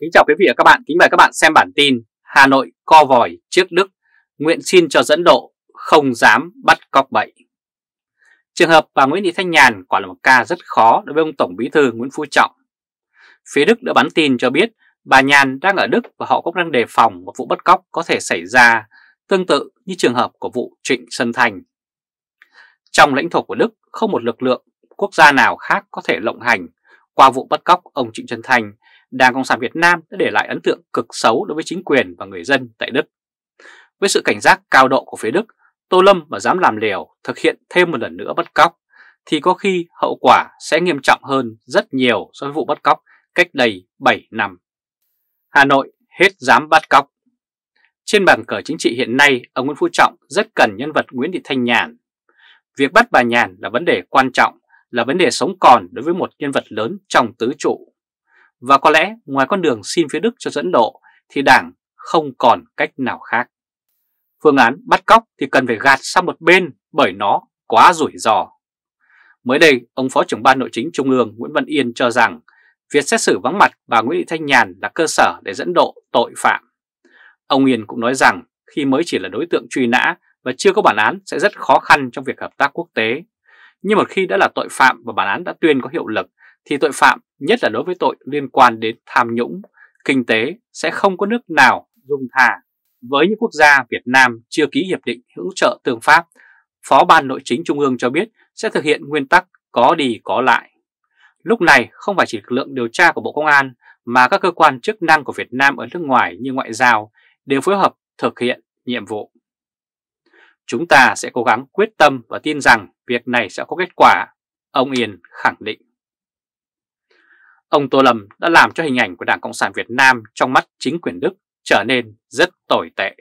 Kính chào quý vị và các bạn, kính mời các bạn xem bản tin Hà Nội co vòi trước Đức, nguyện xin cho dẫn độ, không dám bắt cóc bậy. Trường hợp bà Nguyễn Thị Thanh Nhàn quả là một ca rất khó đối với ông Tổng Bí thư Nguyễn Phú Trọng. Phía Đức đã bắn tin cho biết bà Nhàn đang ở Đức và họ cũng đang đề phòng một vụ bắt cóc có thể xảy ra, tương tự như trường hợp của vụ Trịnh Xuân Thành. Trong lãnh thổ của Đức không một lực lượng quốc gia nào khác có thể lộng hành qua vụ bắt cóc ông Trịnh Xuân Thành Đảng Cộng sản Việt Nam đã để lại ấn tượng cực xấu đối với chính quyền và người dân tại Đức. Với sự cảnh giác cao độ của phía Đức, Tô Lâm mà dám làm liều thực hiện thêm một lần nữa bắt cóc, thì có khi hậu quả sẽ nghiêm trọng hơn rất nhiều so với vụ bắt cóc cách đây 7 năm. Hà Nội hết dám bắt cóc. Trên bàn cờ chính trị hiện nay, ông Nguyễn Phú Trọng rất cần nhân vật Nguyễn Thị Thanh Nhàn. Việc bắt bà Nhàn là vấn đề quan trọng, là vấn đề sống còn đối với một nhân vật lớn trong tứ trụ. Và có lẽ ngoài con đường xin phía Đức cho dẫn độ thì Đảng không còn cách nào khác. Phương án bắt cóc thì cần phải gạt sang một bên bởi nó quá rủi ro. Mới đây, ông Phó trưởng Ban Nội chính Trung ương Nguyễn Văn Yên cho rằng việc xét xử vắng mặt bà Nguyễn Thị Thanh Nhàn là cơ sở để dẫn độ tội phạm. Ông Yên cũng nói rằng khi mới chỉ là đối tượng truy nã và chưa có bản án sẽ rất khó khăn trong việc hợp tác quốc tế. Nhưng một khi đã là tội phạm và bản án đã tuyên có hiệu lực thì tội phạm, nhất là đối với tội liên quan đến tham nhũng, kinh tế sẽ không có nước nào dung thả. Với những quốc gia Việt Nam chưa ký hiệp định hỗ trợ tương pháp, Phó Ban Nội chính Trung ương cho biết sẽ thực hiện nguyên tắc có đi có lại. Lúc này không phải chỉ lực lượng điều tra của Bộ Công an mà các cơ quan chức năng của Việt Nam ở nước ngoài như ngoại giao đều phối hợp thực hiện nhiệm vụ. Chúng ta sẽ cố gắng quyết tâm và tin rằng việc này sẽ có kết quả, ông Yên khẳng định ông Tô Lâm đã làm cho hình ảnh của Đảng Cộng sản Việt Nam trong mắt chính quyền Đức trở nên rất tồi tệ.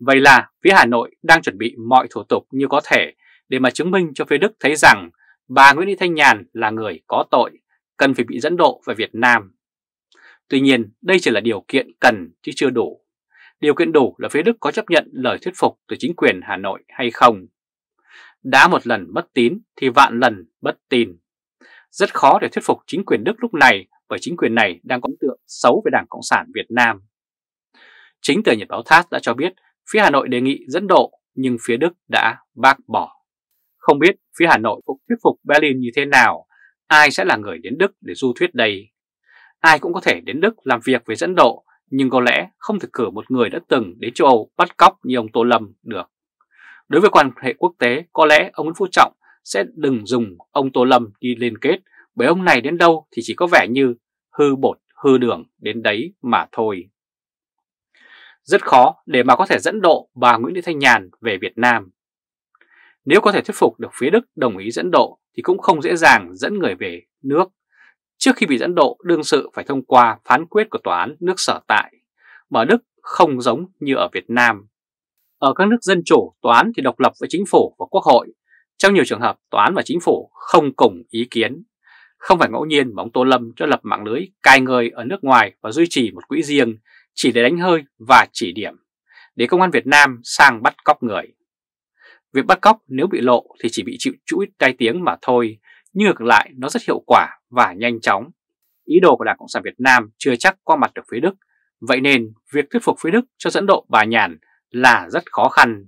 Vậy là phía Hà Nội đang chuẩn bị mọi thủ tục như có thể để mà chứng minh cho phía Đức thấy rằng bà Nguyễn Thị Thanh Nhàn là người có tội, cần phải bị dẫn độ về Việt Nam. Tuy nhiên, đây chỉ là điều kiện cần chứ chưa đủ. Điều kiện đủ là phía Đức có chấp nhận lời thuyết phục từ chính quyền Hà Nội hay không. Đã một lần bất tín thì vạn lần bất tin. Rất khó để thuyết phục chính quyền Đức lúc này bởi chính quyền này đang có ấn tượng xấu về Đảng Cộng sản Việt Nam. Chính tờ Nhật báo THAS đã cho biết phía Hà Nội đề nghị dẫn độ nhưng phía Đức đã bác bỏ. Không biết phía Hà Nội cũng thuyết phục Berlin như thế nào, ai sẽ là người đến Đức để du thuyết đây. Ai cũng có thể đến Đức làm việc với dẫn độ, nhưng có lẽ không thể cử một người đã từng đến châu Âu bắt cóc như ông Tô Lâm được. Đối với quan hệ quốc tế, có lẽ ông Nguyễn Phú Trọng sẽ đừng dùng ông Tô Lâm đi liên kết bởi ông này đến đâu thì chỉ có vẻ như hư bột hư đường đến đấy mà thôi. Rất khó để mà có thể dẫn độ bà Nguyễn Thị Thanh Nhàn về Việt Nam. Nếu có thể thuyết phục được phía Đức đồng ý dẫn độ thì cũng không dễ dàng dẫn người về nước. Trước khi bị dẫn độ, đương sự phải thông qua phán quyết của tòa án nước sở tại. Mà Đức không giống như ở Việt Nam. Ở các nước dân chủ, tòa án thì độc lập với chính phủ và quốc hội, trong nhiều trường hợp, tòa án và chính phủ không cùng ý kiến. Không phải ngẫu nhiên mà ông Tô Lâm cho lập mạng lưới cai người ở nước ngoài và duy trì một quỹ riêng chỉ để đánh hơi và chỉ điểm, để công an Việt Nam sang bắt cóc người. Việc bắt cóc nếu bị lộ thì chỉ bị chịu chuỗi tai tiếng mà thôi, nhưng ngược lại nó rất hiệu quả và nhanh chóng. Ý đồ của Đảng Cộng sản Việt Nam chưa chắc qua mặt được phía Đức, vậy nên việc thuyết phục phía Đức cho dẫn độ bà Nhàn là rất khó khăn,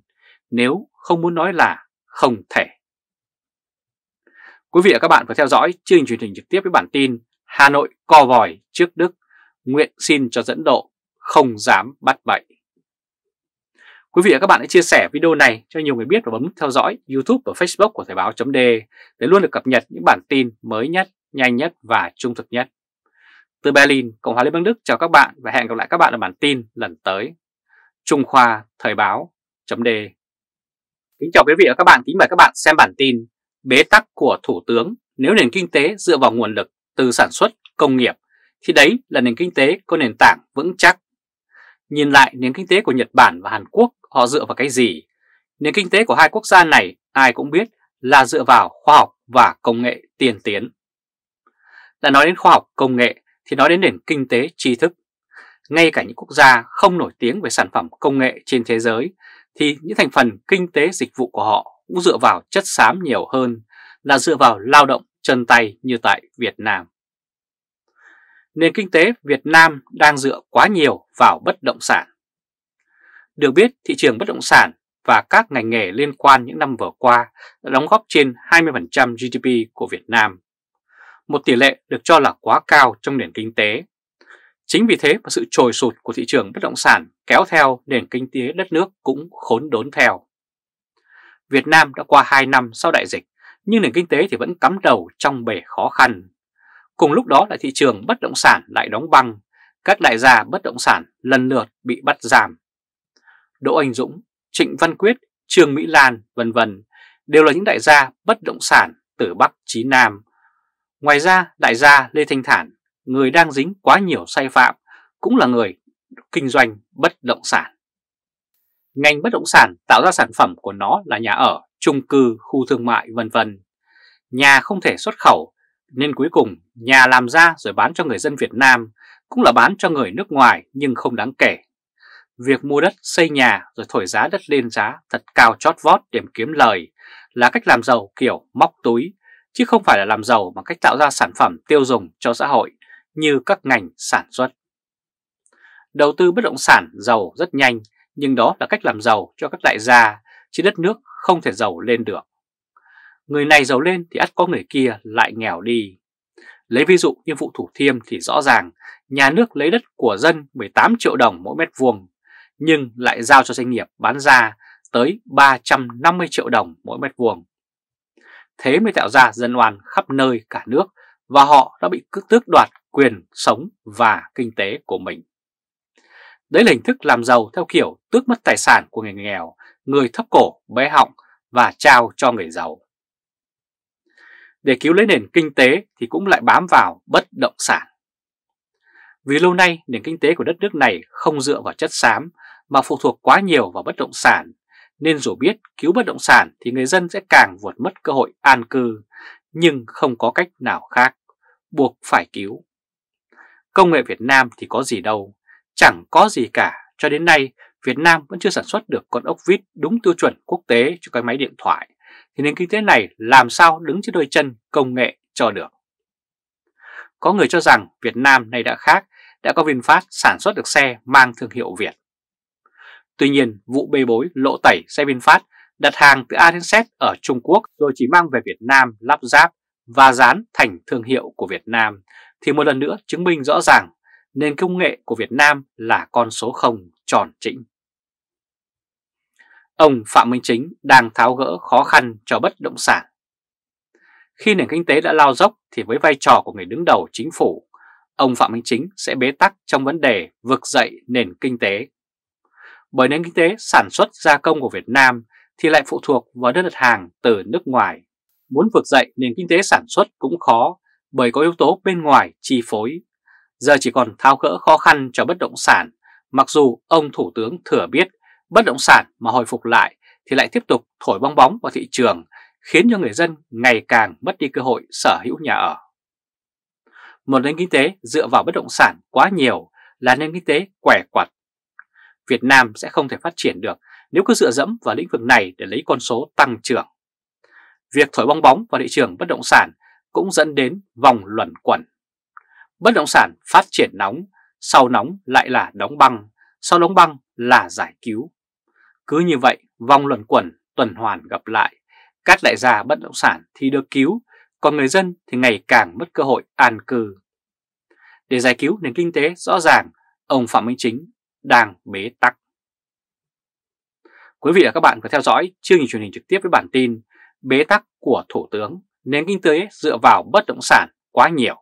nếu không muốn nói là không thể. Quý vị và các bạn vừa theo dõi chương trình truyền hình trực tiếp với bản tin Hà Nội co vòi trước Đức, nguyện xin cho dẫn độ, không dám bắt bậy. Quý vị và các bạn hãy chia sẻ video này cho nhiều người biết và bấm nút theo dõi YouTube và Facebook của Thời báo .de để luôn được cập nhật những bản tin mới nhất, nhanh nhất và trung thực nhất. Từ Berlin, Cộng hòa Liên bang Đức chào các bạn và hẹn gặp lại các bạn ở bản tin lần tới. Trung Khoa Thời báo .de Kính chào quý vị và các bạn, kính mời các bạn xem bản tin bế tắc của Thủ tướng nếu nền kinh tế dựa vào nguồn lực từ sản xuất, công nghiệp, thì đấy là nền kinh tế có nền tảng vững chắc. Nhìn lại nền kinh tế của Nhật Bản và Hàn Quốc họ dựa vào cái gì? Nền kinh tế của hai quốc gia này ai cũng biết là dựa vào khoa học và công nghệ tiên tiến. Đã nói đến khoa học công nghệ thì nói đến nền kinh tế tri thức. Ngay cả những quốc gia không nổi tiếng về sản phẩm công nghệ trên thế giới thì những thành phần kinh tế dịch vụ của họ cũng dựa vào chất xám nhiều hơn là dựa vào lao động chân tay như tại Việt Nam. Nền kinh tế Việt Nam đang dựa quá nhiều vào bất động sản. Được biết, thị trường bất động sản và các ngành nghề liên quan những năm vừa qua đã đóng góp trên 20% GDP của Việt Nam, một tỷ lệ được cho là quá cao trong nền kinh tế. Chính vì thế mà sự trồi sụt của thị trường bất động sản kéo theo nền kinh tế đất nước cũng khốn đốn theo. Việt Nam đã qua 2 năm sau đại dịch, nhưng nền kinh tế thì vẫn cắm đầu trong bể khó khăn. Cùng lúc đó là thị trường bất động sản lại đóng băng, các đại gia bất động sản lần lượt bị bắt giảm. Đỗ Anh Dũng, Trịnh Văn Quyết, Trương Mỹ Lan, vân vân đều là những đại gia bất động sản từ Bắc chí Nam. Ngoài ra, đại gia Lê Thanh Thản, người đang dính quá nhiều sai phạm, cũng là người kinh doanh bất động sản. Ngành bất động sản tạo ra sản phẩm của nó là nhà ở, chung cư, khu thương mại vân vân. Nhà không thể xuất khẩu nên cuối cùng nhà làm ra rồi bán cho người dân Việt Nam cũng là bán cho người nước ngoài nhưng không đáng kể. Việc mua đất xây nhà rồi thổi giá đất lên giá thật cao chót vót để kiếm lời là cách làm giàu kiểu móc túi chứ không phải là làm giàu bằng cách tạo ra sản phẩm tiêu dùng cho xã hội như các ngành sản xuất. Đầu tư bất động sản giàu rất nhanh nhưng đó là cách làm giàu cho các đại gia, chứ đất nước không thể giàu lên được. Người này giàu lên thì ắt có người kia lại nghèo đi. Lấy ví dụ như vụ Thủ Thiêm thì rõ ràng nhà nước lấy đất của dân 18 triệu đồng mỗi mét vuông, nhưng lại giao cho doanh nghiệp bán ra tới 350 triệu đồng mỗi mét vuông. Thế mới tạo ra dân oan khắp nơi cả nước và họ đã bị cứ tước đoạt quyền sống và kinh tế của mình. Đấy là hình thức làm giàu theo kiểu tước mất tài sản của người nghèo, người thấp cổ, bé họng và trao cho người giàu. Để cứu lấy nền kinh tế thì cũng lại bám vào bất động sản. Vì lâu nay nền kinh tế của đất nước này không dựa vào chất xám mà phụ thuộc quá nhiều vào bất động sản, nên dù biết cứu bất động sản thì người dân sẽ càng vượt mất cơ hội an cư, nhưng không có cách nào khác, buộc phải cứu. Công nghệ Việt Nam thì có gì đâu, Chẳng có gì cả, cho đến nay Việt Nam vẫn chưa sản xuất được con ốc vít đúng tiêu chuẩn quốc tế cho cái máy điện thoại, thì nền kinh tế này làm sao đứng trên đôi chân công nghệ cho được. Có người cho rằng Việt Nam này đã khác, đã có VinFast sản xuất được xe mang thương hiệu Việt. Tuy nhiên, vụ bê bối lộ tẩy xe VinFast đặt hàng từ A đến Z ở Trung Quốc rồi chỉ mang về Việt Nam lắp ráp và dán thành thương hiệu của Việt Nam thì một lần nữa chứng minh rõ ràng nền công nghệ của Việt Nam là con số 0 tròn chỉnh. Ông Phạm Minh Chính đang tháo gỡ khó khăn cho bất động sản. Khi nền kinh tế đã lao dốc thì với vai trò của người đứng đầu chính phủ, ông Phạm Minh Chính sẽ bế tắc trong vấn đề vực dậy nền kinh tế. Bởi nền kinh tế sản xuất gia công của Việt Nam thì lại phụ thuộc vào đơn đặt hàng từ nước ngoài. Muốn vực dậy nền kinh tế sản xuất cũng khó bởi có yếu tố bên ngoài chi phối giờ chỉ còn tháo gỡ khó khăn cho bất động sản, mặc dù ông Thủ tướng thừa biết bất động sản mà hồi phục lại thì lại tiếp tục thổi bong bóng vào thị trường, khiến cho người dân ngày càng mất đi cơ hội sở hữu nhà ở. Một nền kinh tế dựa vào bất động sản quá nhiều là nền kinh tế quẻ quặt. Việt Nam sẽ không thể phát triển được nếu cứ dựa dẫm vào lĩnh vực này để lấy con số tăng trưởng. Việc thổi bong bóng vào thị trường bất động sản cũng dẫn đến vòng luẩn quẩn. Bất động sản phát triển nóng, sau nóng lại là đóng băng, sau đóng băng là giải cứu. Cứ như vậy, vòng luẩn quẩn tuần hoàn gặp lại, các đại gia bất động sản thì được cứu, còn người dân thì ngày càng mất cơ hội an cư. Để giải cứu nền kinh tế rõ ràng, ông Phạm Minh Chính đang bế tắc. Quý vị và các bạn vừa theo dõi chương trình truyền hình trực tiếp với bản tin Bế tắc của Thủ tướng, nền kinh tế dựa vào bất động sản quá nhiều.